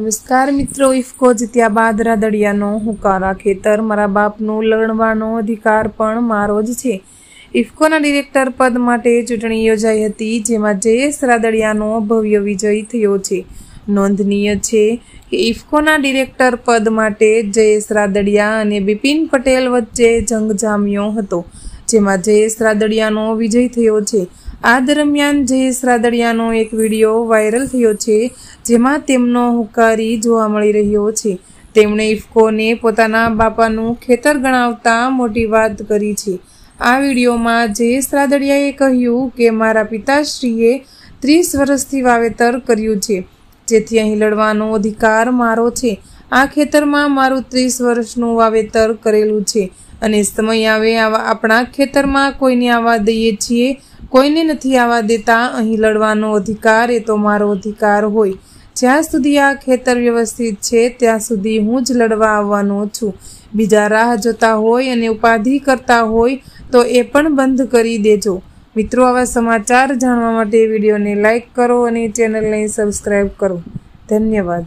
નમસ્કાર મિત્રો ઇફકો જીત્યા બાદ રાદડિયાનો હુકારા ખેતર મારા બાપનો લણવાનો અધિકાર પણ મારો જ છે ઇફકોના ડિરેક્ટર પદ માટે ચૂંટણી યોજાઈ હતી જેમાં જયેશ રાદડિયાનો ભવ્ય વિજય થયો છે નોંધનીય છે કે ઇફકોના ડિરેક્ટર પદ માટે જયેશ રાદડિયા અને બિપિન પટેલ વચ્ચે જંગ જામ્યો હતો જેમાં જયેશ રાદડિયાનો વિજય થયો છે આ દરમિયાન જયેશ રાદડિયાનો એક વિડીયો વાયરલ થયો છે જેમાં તેમનો હુકારી જોવા મળી રહ્યો છે તેમણે ઇફકોને પોતાના બાપાનું ખેતર ગણાવતા મોટી વાત કરી છે આ વિડીયોમાં જયેશ રાદડિયાએ કહ્યું કે મારા પિતાશ્રીએ ત્રીસ વર્ષથી વાવેતર કર્યું છે જેથી અહીં લડવાનો અધિકાર મારો છે આ ખેતરમાં મારું ત્રીસ વર્ષનું વાવેતર કરેલું છે અને સમય આવે આવા આપણા ખેતરમાં કોઈને આવવા દઈએ છીએ કોઈને નથી આવવા દેતા અહીં લડવાનો અધિકાર એ તો મારો અધિકાર હોય જ્યાં સુધી આ ખેતર વ્યવસ્થિત છે ત્યાં સુધી હું જ લડવા આવવાનો છું બીજા રાહ જોતા હોય અને ઉપાધિ કરતા હોય તો એ પણ બંધ કરી દેજો મિત્રો આવા સમાચાર જાણવા માટે વિડીયોને લાઇક કરો અને ચેનલને સબસ્ક્રાઈબ કરો ધન્યવાદ